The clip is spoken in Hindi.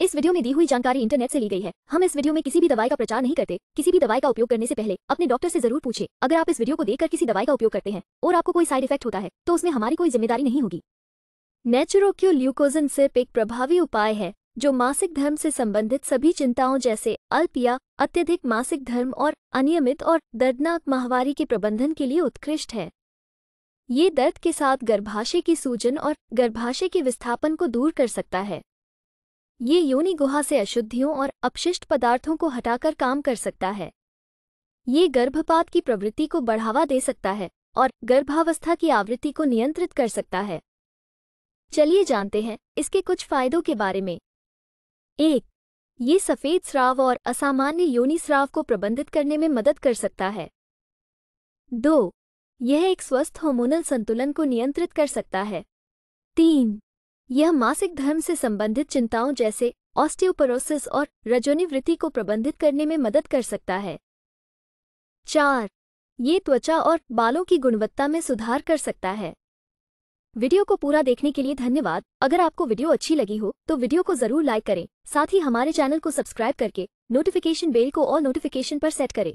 इस वीडियो में दी हुई जानकारी इंटरनेट से ली गई है हम इस वीडियो में किसी भी दवाई का प्रचार नहीं करते किसी भी दवाई का उपयोग करने से पहले अपने डॉक्टर से जरूर पूछे अगर आप इस वीडियो को देखकर किसी दवाई का उपयोग करते हैं और आपको कोई साइड इफेक्ट होता है तो उसमें हमारी कोई जिम्मेदारी नहीं होगी नेचुरोक्यू ल्यूकोजन सिर्फ एक प्रभावी उपाय है जो मासिक धर्म से संबंधित सभी चिंताओं जैसे अल्प अत्यधिक मासिक धर्म और अनियमित और दर्दनाक माहवारी के प्रबंधन के लिए उत्कृष्ट है ये दर्द के साथ गर्भाशय की सूजन और गर्भाशय के विस्थापन को दूर कर सकता है ये योनि गुहा से अशुद्धियों और अपशिष्ट पदार्थों को हटाकर काम कर सकता है ये गर्भपात की प्रवृत्ति को बढ़ावा दे सकता है और गर्भावस्था की आवृत्ति को नियंत्रित कर सकता है चलिए जानते हैं इसके कुछ फायदों के बारे में एक ये सफ़ेद स्राव और असामान्य योनि स्राव को प्रबंधित करने में मदद कर सकता है दो यह एक स्वस्थ हॉर्मोनल संतुलन को नियंत्रित कर सकता है तीन यह मासिक धर्म से संबंधित चिंताओं जैसे ऑस्टियोपरोसिस और रजोनिवृत्ति को प्रबंधित करने में मदद कर सकता है चार ये त्वचा और बालों की गुणवत्ता में सुधार कर सकता है वीडियो को पूरा देखने के लिए धन्यवाद अगर आपको वीडियो अच्छी लगी हो तो वीडियो को जरूर लाइक करें साथ ही हमारे चैनल को सब्सक्राइब करके नोटिफिकेशन बेल को और नोटिफिकेशन पर सेट करें